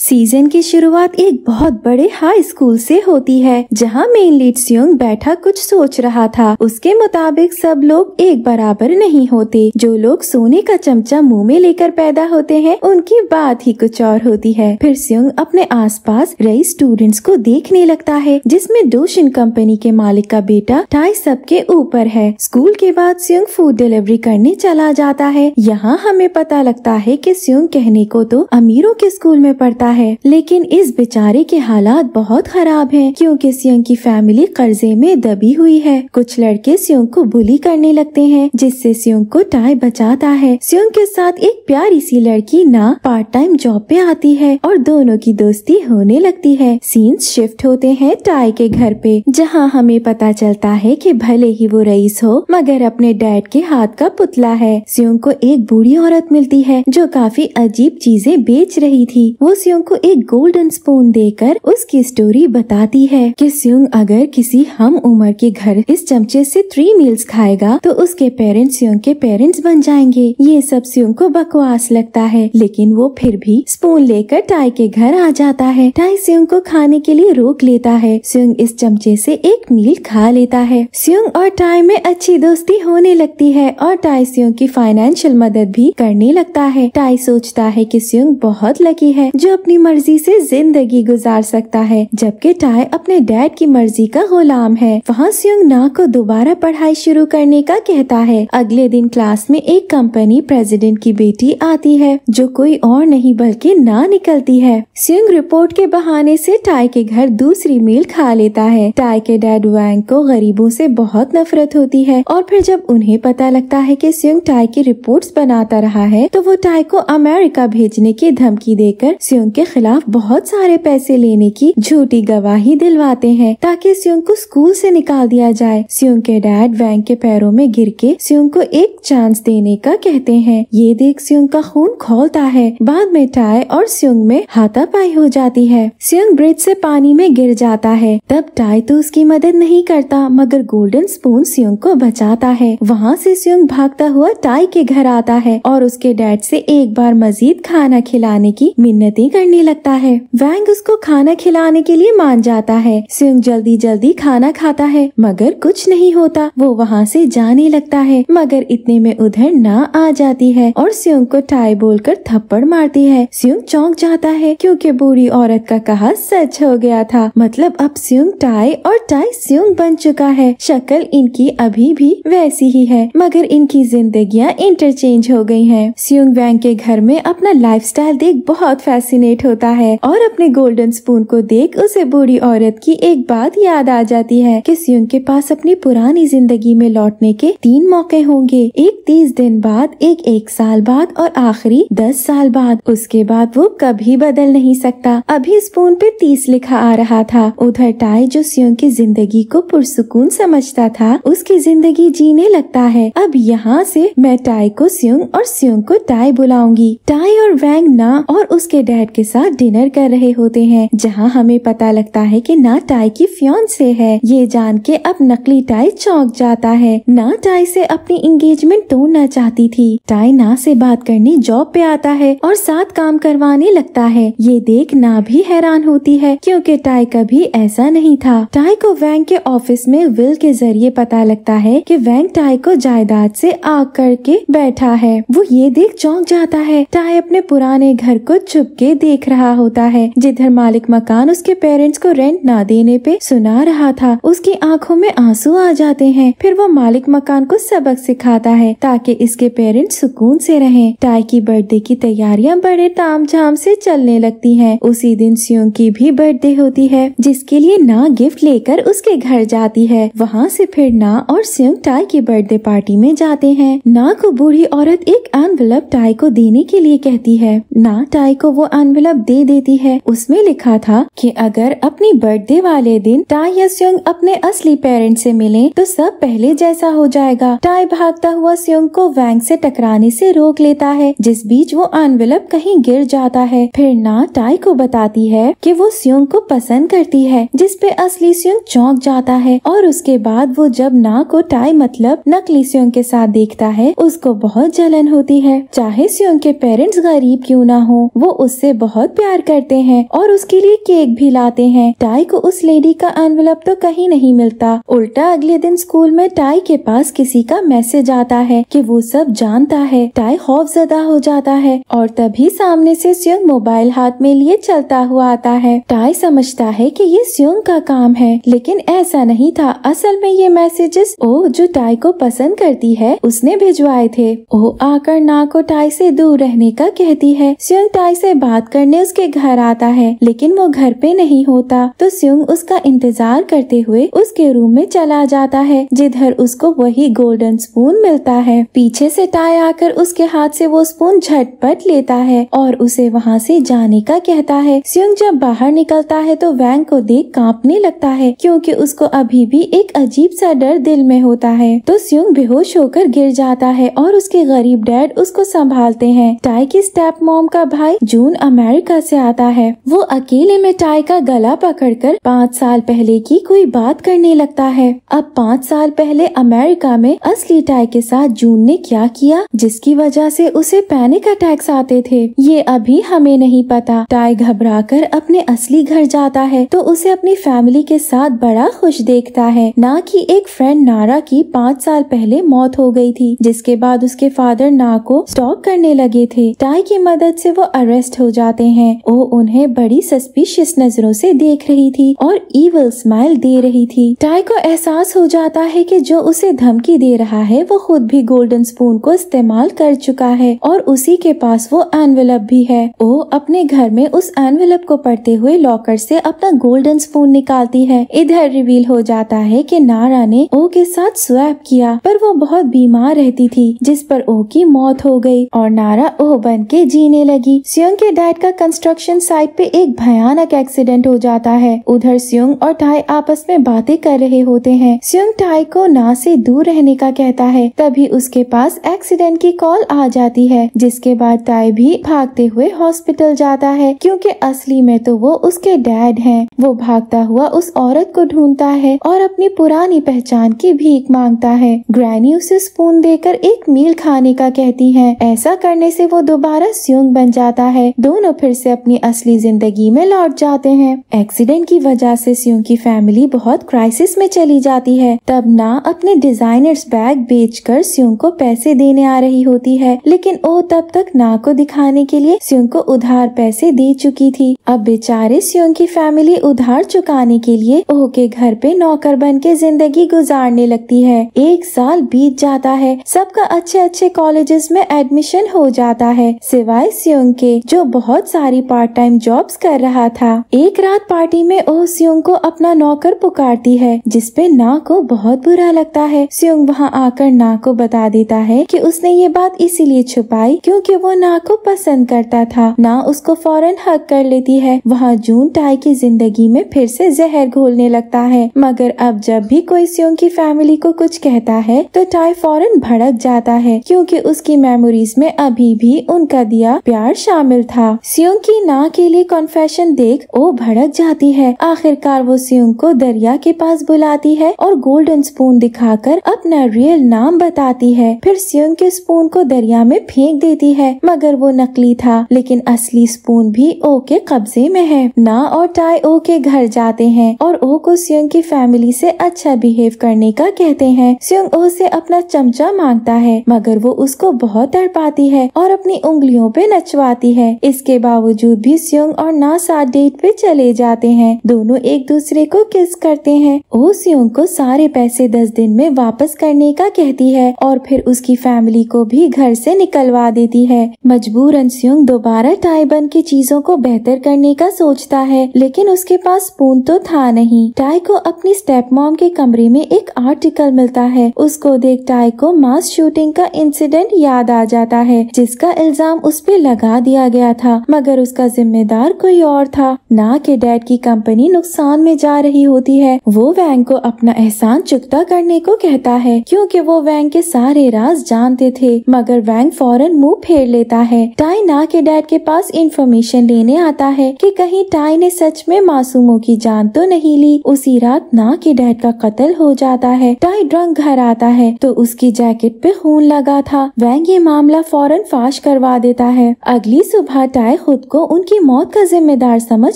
Season की शुरुआत एक बहुत बड़े हाई स्कूल से होती है जहां मेन लीड सियोंग बैठा कुछ सोच रहा था उसके मुताबिक सब लोग एक बराबर नहीं होते जो लोग सोने का चमचा मुंह में लेकर पैदा होते हैं उनकी बात ही कुछ और होती है फिर सियोंग अपने आसपास रई स्टूडेंट्स को देखने लगता है जिसमें डोशिन कंपनी के मालिक का बेटा टाई सब के ऊपर है स्कूल के बाद सियोंग फूड डिलीवरी करने चला जाता है यहाँ हमें पता लगता है की सियोंग कहने को तो अमीरों के स्कूल में पढ़ता है लेकिन इस बेचारे के हालात बहुत खराब हैं क्योंकि सियंग की फैमिली कर्जे में दबी हुई है कुछ लड़के सियंग को बुली करने लगते हैं जिससे सियंग को टाई बचाता है सियंग के साथ एक प्यारी सी लड़की ना पार्ट टाइम जॉब पे आती है और दोनों की दोस्ती होने लगती है सीन्स शिफ्ट होते हैं टाई के घर पे जहाँ हमें पता चलता है की भले ही वो रईस हो मगर अपने डैड के हाथ का पुतला है सियंग को एक बूढ़ी औरत मिलती है जो काफी अजीब चीजें बेच रही थी वो सियंग सियोंग को एक गोल्डन स्पून देकर उसकी स्टोरी बताती है कि सियोंग अगर किसी हम उम्र के घर इस चमचे से थ्री मील्स खाएगा तो उसके पेरेंट्स सियोंग के पेरेंट्स बन जाएंगे ये सब सियोंग को बकवास लगता है लेकिन वो फिर भी स्पून लेकर टाई के घर आ जाता है टाई सियोंग को खाने के लिए रोक लेता है सियोंग इस चमचे से एक मील खा लेता है सियोंग और टाई में अच्छी दोस्ती होने लगती है और टाई स्यूंग की फाइनेंशियल मदद भी करने लगता है टाई सोचता है कि सियोंग बहुत लकी है जो अपने अपनी मर्जी से जिंदगी गुजार सकता है जबकि टाई अपने डैड की मर्जी का गुलाम है वहाँ स्यूंग ना को दोबारा पढ़ाई शुरू करने का कहता है अगले दिन क्लास में एक कंपनी प्रेसिडेंट की बेटी आती है जो कोई और नहीं बल्कि ना निकलती है स्यूंग रिपोर्ट के बहाने से टाई के घर दूसरी मील खा लेता है टाई के डैड वैंग को गरीबों से बहुत नफरत होती है और फिर जब उन्हें पता लगता है की स्यूंग टाई की रिपोर्ट बनाता रहा है तो वो टाई को अमेरिका भेजने की धमकी देकर स्यूंग के खिलाफ बहुत सारे पैसे लेने की झूठी गवाही दिलवाते हैं ताकि सियोंग को स्कूल से निकाल दिया जाए सियोंग के डैड वैंग के पैरों में गिर के सियोंग को एक चांस देने का कहते हैं ये देख सियोंग का खून खोलता है बाद में टाई और सियोंग में हाथापाई हो जाती है सियोंग ब्रिज से पानी में गिर जाता है तब टाई तो उसकी मदद नहीं करता मगर गोल्डन स्पून सियोंग को बचाता है वहाँ से सियोंग भागता हुआ टाई के घर आता है और उसके डैड से एक बार मजीद खाना खिलाने की मिन्नती करने लगता है वैंग उसको खाना खिलाने के लिए मान जाता है सिंह जल्दी जल्दी खाना खाता है मगर कुछ नहीं होता वो वहाँ से जाने लगता है मगर इतने में उधर ना आ जाती है और सिंह को टाई बोलकर थप्पड़ मारती है सिंह चौंक जाता है क्योंकि बूढ़ी औरत का कहा सच हो गया था मतलब अब सिंह टाई और टाई सिंह बन चुका है शक्ल इनकी अभी भी वैसी ही है मगर इनकी जिंदगी इंटरचेंज हो गयी है सिंह वैंग के घर में अपना स्टाइल देख बहुत फैसिनेट डोमिनेट होता है और अपने गोल्डन स्पून को देख उसे बूढ़ी औरत की एक बात याद आ जाती है कि सियुन के पास अपनी पुरानी जिंदगी में लौटने के तीन मौके होंगे एक तीस दिन बाद एक एक साल बाद और आखिरी दस साल बाद उसके बाद वो कभी बदल नहीं सकता अभी स्पून पे तीस लिखा आ रहा था उधर टाई जो सियोन की जिंदगी को पुरसकून समझता था उसकी जिंदगी जीने लगता है अब यहाँ से मैं टाई को सियोंग और सियोंग को टाई बुलाऊंगी टाई और वैंग ना और उसके डैड के साथ डिनर कर रहे होते हैं जहाँ हमें पता लगता है कि ना टाई की फ्योन से है ये जान के अब नकली टाई चौंक जाता है ना टाई से अपनी इंगेजमेंट तोड़ना चाहती थी टाई ना से बात करने जॉब पे आता है और साथ काम करवाने लगता है ये देख ना भी हैरान होती है क्योंकि टाई कभी ऐसा नहीं था टाई को वैंग के ऑफिस में विल के जरिए पता लगता है कि वैंग टाई को जायदाद से आग करके बैठा है वो ये देख चौंक जाता है टाई अपने पुराने घर को छुप के देख रहा होता है जिधर मालिक मकान उसके पेरेंट्स को रेंट ना देने पे सुना रहा था उसकी आंखों में आंसू आ जाते हैं फिर वो मालिक मकान को सबक सिखाता है ताकि इसके पेरेंट्स सुकून से रहें टाई की बर्थडे की तैयारियां बड़े ताम झाम से चलने लगती है उसी दिन सियों की भी बर्थडे होती है जिसके लिए ना गिफ्ट लेकर उसके घर जाती है वहाँ से फिर ना और सियों टाई की बर्थडे पार्टी में जाते हैं ना को बूढ़ी औरत एक अनवलप टाई को देने के लिए कहती है ना टाई को वो अनवलप एनवेलप दे देती है उसमें लिखा था कि अगर अपनी बर्थडे वाले दिन टाई यस्योंग अपने असली पेरेंट्स से मिले तो सब पहले जैसा हो जाएगा टाई भागता हुआ स्योंग को वैंग से टकराने से रोक लेता है जिस बीच वो एनवेलप कहीं गिर जाता है फिर ना टाई को बताती है कि वो स्योंग को पसंद करती है जिसपे असली स्योंग चौंक जाता है और उसके बाद वो जब ना को टाई मतलब नकली स्योंग के साथ देखता है उसको बहुत जलन होती है चाहे स्योंग के पेरेंट्स गरीब क्यों ना हो वो उससे बहुत बहुत प्यार करते हैं और उसके लिए केक भी लाते हैं टाई को उस लेडी का एनवलप तो कहीं नहीं मिलता उल्टा अगले दिन स्कूल में टाई के पास किसी का मैसेज आता है कि वो सब जानता है टाई खौफ जदा हो जाता है और तभी सामने से स्योंग मोबाइल हाथ में लिए चलता हुआ आता है टाई समझता है कि ये स्योंग का काम है लेकिन ऐसा नहीं था असल में ये मैसेजेस ओ जो टाई को पसंद करती है उसने भिजवाए थे ओ आकर ना को टाई से दूर रहने का कहती है स्योंग टाई से बात कर करने उसके घर आता है लेकिन वो घर पे नहीं होता तो सिंह उसका इंतजार करते हुए उसके रूम में चला जाता है जिधर उसको वही गोल्डन स्पून मिलता है पीछे से टाय आकर उसके हाथ से वो स्पून झटपट लेता है और उसे वहाँ से जाने का कहता है सिंह जब बाहर निकलता है तो वैंग को देख कांपने लगता है क्योंकि उसको अभी भी एक अजीब सा डर दिल में होता है तो सिंह बेहोश होकर गिर जाता है और उसके गरीब डैड उसको संभालते हैं टाई की स्टेप मॉम का भाई जून अमेर अमेरिका से आता है वो अकेले में टाई का गला पकड़कर पाँच साल पहले की कोई बात करने लगता है अब पाँच साल पहले अमेरिका में असली टाई के साथ जून ने क्या किया जिसकी वजह से उसे पैनिक अटैक्स आते थे ये अभी हमें नहीं पता टाई घबरा कर अपने असली घर जाता है तो उसे अपनी फैमिली के साथ बड़ा खुश देखता है ना कि एक फ्रेंड नारा की पाँच साल पहले मौत हो गई थी जिसके बाद उसके फादर ना को स्टॉक करने लगे थे टाई की मदद से वो अरेस्ट हो जाता जाते हैं वो उन्हें बड़ी सस्पिशियस नजरों से देख रही थी और ईवल स्माइल दे रही थी टाई को एहसास हो जाता है कि जो उसे धमकी दे रहा है वो खुद भी गोल्डन स्पून को इस्तेमाल कर चुका है और उसी के पास वो एनवेलप भी है वो अपने घर में उस एनवेलप को पढ़ते हुए लॉकर से अपना गोल्डन स्पून निकालती है इधर रिवील हो जाता है कि नारा ने ओ के साथ स्वैप किया पर वो बहुत बीमार रहती थी जिस पर ओ की मौत हो गई और नारा ओ बन के जीने लगी सियोंग के डैड फ्लाइट का कंस्ट्रक्शन साइट पे एक भयानक एक्सीडेंट हो जाता है उधर स्यूंग और टाई आपस में बातें कर रहे होते हैं सियंग टाई को ना से दूर रहने का कहता है तभी उसके पास एक्सीडेंट की कॉल आ जाती है जिसके बाद टाई भी भागते हुए हॉस्पिटल जाता है क्योंकि असली में तो वो उसके डैड हैं। वो भागता हुआ उस औरत को ढूंढता है और अपनी पुरानी पहचान की भीख मांगता है ग्रैनी उसे स्पून देकर एक मील खाने का कहती है ऐसा करने से वो दोबारा स्यूंग बन जाता है दोनों दोनों फिर से अपनी असली जिंदगी में लौट जाते हैं एक्सीडेंट की वजह से सियों की फैमिली बहुत क्राइसिस में चली जाती है तब ना अपने डिजाइनर्स बैग बेचकर सियों को पैसे देने आ रही होती है लेकिन वो तब तक ना को दिखाने के लिए सियों को उधार पैसे दे चुकी थी अब बेचारे सियों की फैमिली उधार चुकाने के लिए ओह के घर पे नौकर बन के जिंदगी गुजारने लगती है एक साल बीत जाता है सबका अच्छे अच्छे कॉलेजेस में एडमिशन हो जाता है सिवाय सियोंग के जो बहुत बहुत सारी पार्ट टाइम जॉब्स कर रहा था एक रात पार्टी में ओह सियोंग को अपना नौकर पुकारती है जिसपे ना को बहुत बुरा लगता है सियोंग वहाँ आकर ना को बता देता है कि उसने ये बात इसीलिए छुपाई क्योंकि वो ना को पसंद करता था ना उसको फौरन हक कर लेती है वहाँ जून टाई की जिंदगी में फिर से जहर घोलने लगता है मगर अब जब भी कोई सियोंग की फैमिली को कुछ कहता है तो टाई फौरन भड़क जाता है क्योंकि उसकी मेमोरीज में अभी भी उनका दिया प्यार शामिल था सियोंग की ना के लिए कॉन्फेशन देख ओ भड़क जाती है आखिरकार वो सियोंग को दरिया के पास बुलाती है और गोल्डन स्पून दिखाकर अपना रियल नाम बताती है फिर सियोंग के स्पून को दरिया में फेंक देती है मगर वो नकली था लेकिन असली स्पून भी ओ के कब्जे में है ना और टाई ओ के घर जाते हैं और ओ को सियोंग की फैमिली से अच्छा बिहेव करने का कहते हैं सियोंग ओ से अपना चमचा मांगता है मगर वो उसको बहुत तड़पाती है और अपनी उंगलियों पे नचवाती है इसके बावजूद भी सियोंग और नासा डेट पे चले जाते हैं दोनों एक दूसरे को किस करते हैं ओ सियोंग को सारे पैसे दस दिन में वापस करने का कहती है और फिर उसकी फैमिली को भी घर से निकलवा देती है मजबूरन सियोंग दोबारा टाइबन की चीजों को बेहतर करने का सोचता है लेकिन उसके पास स्पून तो था नहीं टाई को अपनी स्टेप मॉम के कमरे में एक आर्टिकल मिलता है उसको देख टाई को मास शूटिंग का इंसिडेंट याद आ जाता है जिसका इल्जाम उस पर लगा दिया गया था मगर उसका जिम्मेदार कोई और था ना कि डैड की कंपनी नुकसान में जा रही होती है वो वैंग को अपना एहसान चुकता करने को कहता है क्योंकि वो वैंग के सारे राज जानते थे मगर वैंग फौरन मुंह फेर लेता है टाई ना के डैड के पास इंफॉर्मेशन लेने आता है कि कहीं टाई ने सच में मासूमों की जान तो नहीं ली उसी रात ना के डैड का कत्ल हो जाता है टाई ड्रंक घर आता है तो उसकी जैकेट पे खून लगा था वैंग ये मामला फौरन फाश करवा देता है अगली सुबह टाई खुद को उनकी मौत का जिम्मेदार समझ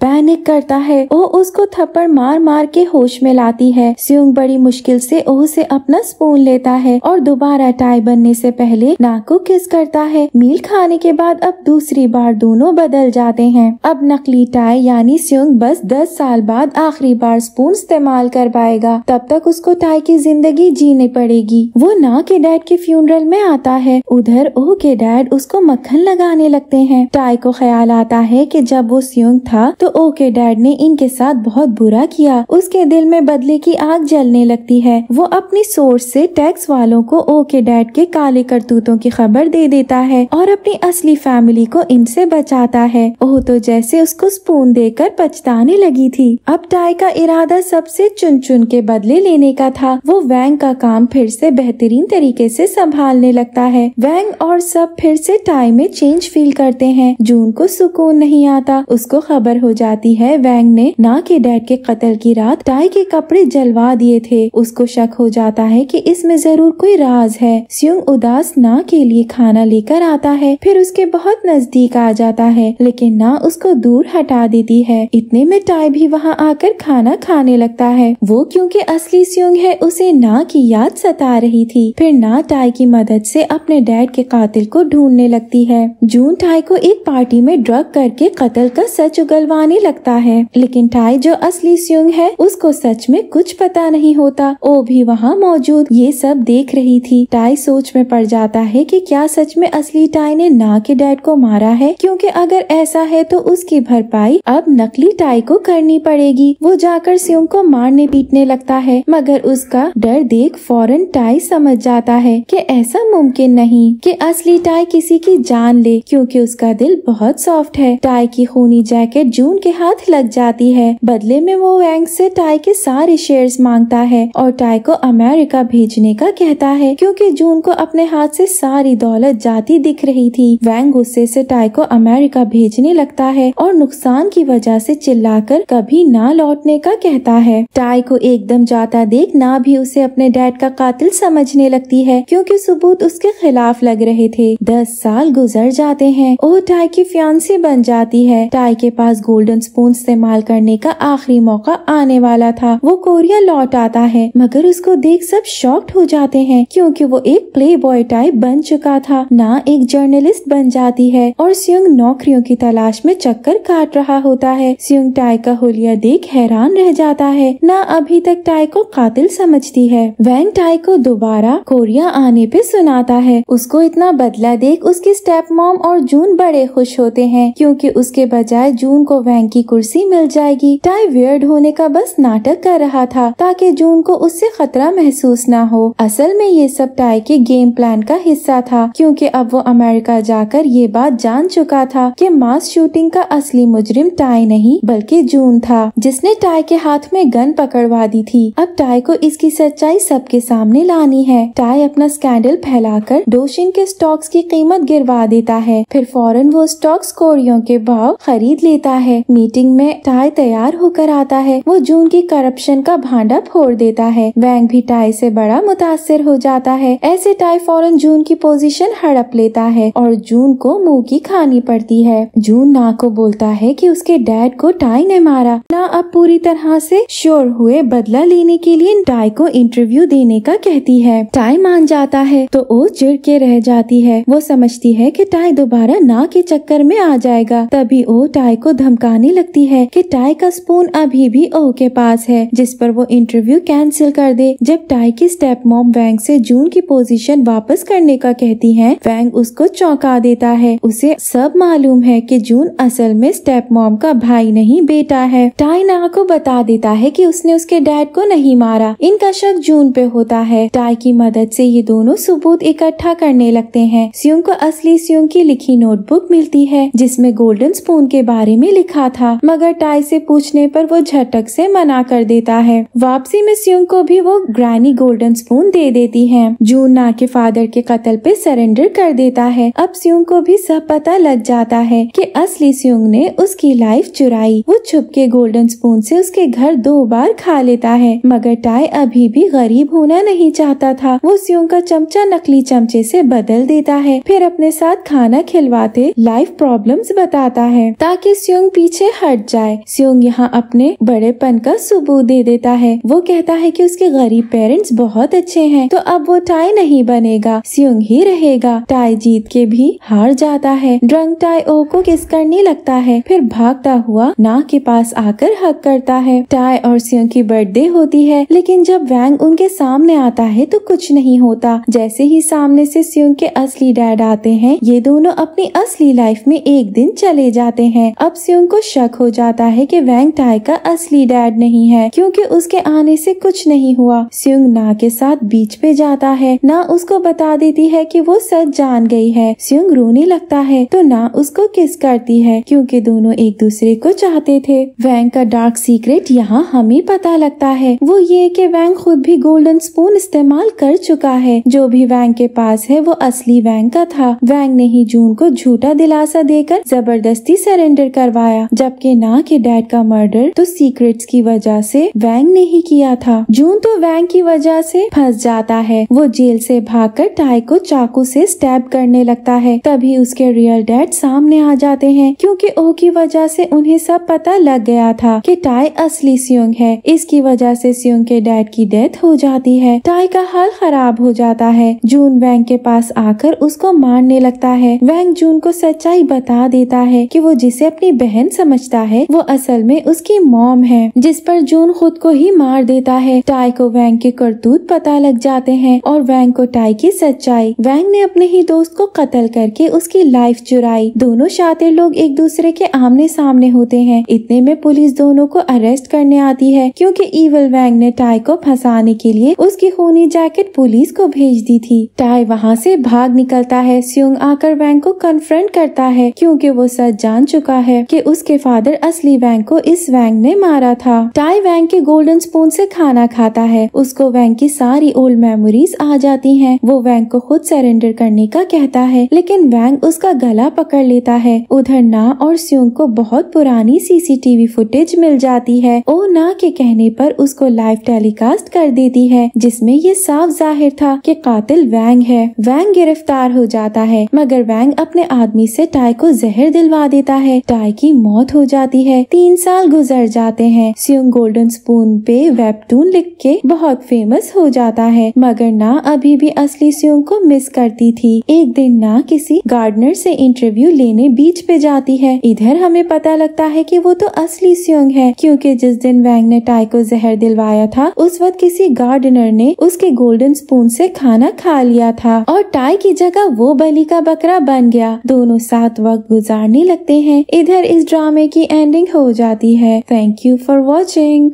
पैनिक करता है वो उसको थप्पड़ मार मार के होश में लाती है सियोंग बड़ी मुश्किल से ओह से अपना स्पून लेता है और दोबारा टाई बनने से पहले नाक को किस करता है मील खाने के बाद अब दूसरी बार दोनों बदल जाते हैं अब नकली टाई यानी सियोंग बस दस साल बाद आखिरी बार स्पून इस्तेमाल कर पाएगा तब तक उसको टाई की जिंदगी जीने पड़ेगी वो ना के डैड के फ्यूनरल में आता है उधर ओह के डैड उसको मक्खन लगाने लगते हैं टाई को ख्याल आता है कि जब वो सियोंग था तो ओके डैड ने इनके साथ बहुत बुरा किया उसके दिल में बदले की आग जलने लगती है वो अपनी सोर्स से टैक्स वालों को ओके डैड के काले करतूतों की खबर दे देता है और अपनी असली फैमिली को इनसे बचाता है ओह तो जैसे उसको स्पून देकर पछताने लगी थी अब टाई का इरादा सबसे चुन चुन के बदले लेने का था वो वैंग का काम फिर से बेहतरीन तरीके से संभालने लगता है वैंग और सब फिर से टाई में चेंज फील करते हैं जून जून को सुकून नहीं आता उसको खबर हो जाती है वैंग ने ना के डैड के कत्ल की रात टाई के कपड़े जलवा दिए थे उसको शक हो जाता है कि इसमें जरूर कोई राज है स्यूंग उदास ना के लिए खाना लेकर आता है फिर उसके बहुत नजदीक आ जाता है लेकिन ना उसको दूर हटा देती है इतने में टाई भी वहाँ आकर खाना खाने लगता है वो क्योंकि असली स्यूंग है उसे ना की याद सता रही थी फिर ना टाई की मदद से अपने डैड के कातिल को ढूंढने लगती है जून टाई को एक पार्टी पार्टी में ड्रग करके कत्ल का सच उगलवाने लगता है लेकिन टाई जो असली स्यूंग है उसको सच में कुछ पता नहीं होता ओ भी वहाँ मौजूद ये सब देख रही थी टाई सोच में पड़ जाता है कि क्या सच में असली टाई ने ना के डैड को मारा है क्योंकि अगर ऐसा है तो उसकी भरपाई अब नकली टाई को करनी पड़ेगी वो जाकर स्यूंग को मारने पीटने लगता है मगर उसका डर देख फौरन टाई समझ जाता है की ऐसा मुमकिन नहीं की असली टाई किसी की जान ले क्यूँकी उसका दिल बहुत बहुत सॉफ्ट है टाई की खूनी जैकेट जून के हाथ लग जाती है बदले में वो वैंग से टाई के सारे शेयर्स मांगता है और टाई को अमेरिका भेजने का कहता है क्योंकि जून को अपने हाथ से सारी दौलत जाती दिख रही थी वैंग गुस्से से टाई को अमेरिका भेजने लगता है और नुकसान की वजह से चिल्लाकर कभी ना लौटने का कहता है टाई को एकदम जाता देख ना भी उसे अपने डैड का कातिल समझने लगती है क्योंकि सबूत उसके खिलाफ लग रहे थे दस साल गुजर जाते हैं ओ टाई की फ्यांसी बन जाती है टाई के पास गोल्डन स्पून इस्तेमाल करने का आखिरी मौका आने वाला था वो कोरिया लौट आता है मगर उसको देख सब शॉक्ड हो जाते हैं क्योंकि वो एक प्ले बॉय टाई बन चुका था ना एक जर्नलिस्ट बन जाती है और सियंग नौकरियों की तलाश में चक्कर काट रहा होता है सियंग टाई का होलिया देख हैरान रह जाता है न अभी तक टाई को कातिल समझती है वैंग टाई को दोबारा कोरिया आने पे सुनाता है उसको इतना बदला देख उसकी स्टेप मॉम और जून बड़े खुश होते हैं क्योंकि उसके बजाय जून को वैंग की कुर्सी मिल जाएगी टाई वियर्ड होने का बस नाटक कर रहा था ताकि जून को उससे खतरा महसूस न हो असल में ये सब टाई के गेम प्लान का हिस्सा था क्योंकि अब वो अमेरिका जाकर ये बात जान चुका था कि मास शूटिंग का असली मुजरिम टाई नहीं बल्कि जून था जिसने टाई के हाथ में गन पकड़वा दी थी अब टाई को इसकी सच्चाई सबके सामने लानी है टाई अपना स्कैंडल फैला डोशिन के स्टॉक्स की कीमत गिरवा देता है फिर फौरन वो स्टॉक स्टॉक्स कोरियो के भाव खरीद लेता है मीटिंग में टाई तैयार होकर आता है वो जून की करप्शन का भांडा फोड़ देता है वैंग भी टाई से बड़ा मुतासर हो जाता है ऐसे टाई फौरन जून की पोजीशन हड़प लेता है और जून को मुंह की खानी पड़ती है जून ना को बोलता है की उसके डैड को टाई ने मारा ना अब पूरी तरह से श्योर हुए बदला लेने के लिए टाई को इंटरव्यू देने का कहती है टाई मान जाता है तो वो चिड़ के रह जाती है वो समझती है कि टाई दोबारा ना के चक्कर घर में आ जाएगा तभी ओ टाई को धमकाने लगती है कि टाई का स्पून अभी भी ओ के पास है जिस पर वो इंटरव्यू कैंसिल कर दे जब टाई की स्टेप मॉम वैंग से जून की पोजीशन वापस करने का कहती है वैंग उसको चौंका देता है उसे सब मालूम है कि जून असल में स्टेप मॉम का भाई नहीं बेटा है टाई ना को बता देता है कि उसने उसके डैड को नहीं मारा इनका शक जून पे होता है टाई की मदद से ये दोनों सबूत इकट्ठा करने लगते हैं स्यूंग को असली स्यूंग की लिखी नोटबुक मिलती है है जिसमें गोल्डन स्पून के बारे में लिखा था मगर टाई से पूछने पर वो झटक से मना कर देता है वापसी में स्यूंग को भी वो ग्रैनी गोल्डन स्पून दे देती है जून ना के फादर के कत्ल पे सरेंडर कर देता है अब स्यूंग को भी सब पता लग जाता है कि असली स्यूंग ने उसकी लाइफ चुराई वो छुप के गोल्डन स्पून से उसके घर दो बार खा लेता है मगर टाई अभी भी गरीब होना नहीं चाहता था वो स्यूंग का चमचा नकली चमचे ऐसी बदल देता है फिर अपने साथ खाना खिलवाते लाइफ प्रॉब्लम्स बताता है ताकि स्योंग पीछे हट जाए स्योंग यहाँ अपने बड़ेपन का सबूत दे देता है वो कहता है कि उसके गरीब पेरेंट्स बहुत अच्छे हैं तो अब वो टाई नहीं बनेगा स्योंग ही रहेगा टाई जीत के भी हार जाता है ड्रंग टाई ओ को किस करने लगता है फिर भागता हुआ ना के पास आकर हक करता है टाई और सियोंग की बर्थडे होती है लेकिन जब वैंग उनके सामने आता है तो कुछ नहीं होता जैसे ही सामने से सियोंग के असली डैड आते हैं ये दोनों अपनी असली लाइफ लाइफ में एक दिन चले जाते हैं अब सियोंग को शक हो जाता है कि वैंग टाई का असली डैड नहीं है क्योंकि उसके आने से कुछ नहीं हुआ सियोंग ना के साथ बीच पे जाता है ना उसको बता देती है कि वो सच जान गई है सियोंग रोने लगता है तो ना उसको किस करती है क्योंकि दोनों एक दूसरे को चाहते थे वैंग का डार्क सीक्रेट यहाँ हमें पता लगता है वो ये कि वैंग खुद भी गोल्डन स्पून इस्तेमाल कर चुका है जो भी वैंग के पास है वो असली वैंग का था वैंग ने ही जून को झूठा दिलासा पैसा देकर जबरदस्ती सरेंडर करवाया जबकि ना के डैड का मर्डर तो सीक्रेट्स की वजह से वैंग ने ही किया था जून तो वैंग की वजह से फंस जाता है वो जेल से भागकर टाई को चाकू से स्टैब करने लगता है तभी उसके रियल डैड सामने आ जाते हैं क्योंकि ओ की वजह से उन्हें सब पता लग गया था कि टाई असली सियोंग है इसकी वजह से सियोंग के डैड की डेथ हो जाती है टाई का हाल खराब हो जाता है जून वैंग के पास आकर उसको मारने लगता है वैंग जून को सच्चाई ही बता देता है कि वो जिसे अपनी बहन समझता है वो असल में उसकी मॉम है जिस पर जून खुद को ही मार देता है टाई को वैंग के करतूत पता लग जाते हैं और वैंग को टाई की सच्चाई वैंग ने अपने ही दोस्त को कत्ल करके उसकी लाइफ चुराई दोनों शातिर लोग एक दूसरे के आमने सामने होते हैं इतने में पुलिस दोनों को अरेस्ट करने आती है क्योंकि ईवल वैंग ने टाई को फंसाने के लिए उसकी खूनी जैकेट पुलिस को भेज दी थी टाई वहाँ से भाग निकलता है स्यूंग आकर वैंग को कन्फ्रंट करता है क्योंकि वो सच जान चुका है कि उसके फादर असली वैंग को इस वैंग ने मारा था टाई वैंग के गोल्डन स्पून से खाना खाता है उसको वैंग की सारी ओल्ड मेमोरीज आ जाती हैं। वो वैंग को खुद सरेंडर करने का कहता है लेकिन वैंग उसका गला पकड़ लेता है उधर ना और स्यूंग को बहुत पुरानी सीसीटीवी फुटेज मिल जाती है ओ ना के कहने पर उसको लाइव टेलीकास्ट कर देती है जिसमें ये साफ जाहिर था कि कातिल वैंग है वैंग गिरफ्तार हो जाता है मगर वैंग अपने आदमी से टाई को जहर दिलवा देता है टाई की मौत हो जाती है तीन साल गुजर जाते हैं सियोंग गोल्डन स्पून पे वेबटून लिख के बहुत फेमस हो जाता है मगर ना अभी भी असली सियोंग को मिस करती थी एक दिन ना किसी गार्डनर से इंटरव्यू लेने बीच पे जाती है इधर हमें पता लगता है कि वो तो असली सियोंग है क्योंकि जिस दिन वैंग ने टाई को जहर दिलवाया था उस वक्त किसी गार्डनर ने उसके गोल्डन स्पून से खाना खा लिया था और टाई की जगह वो बली का बकरा बन गया दोनों साथ साथ वक्त गुजारने लगते हैं इधर इस ड्रामे की एंडिंग हो जाती है थैंक यू फॉर वॉचिंग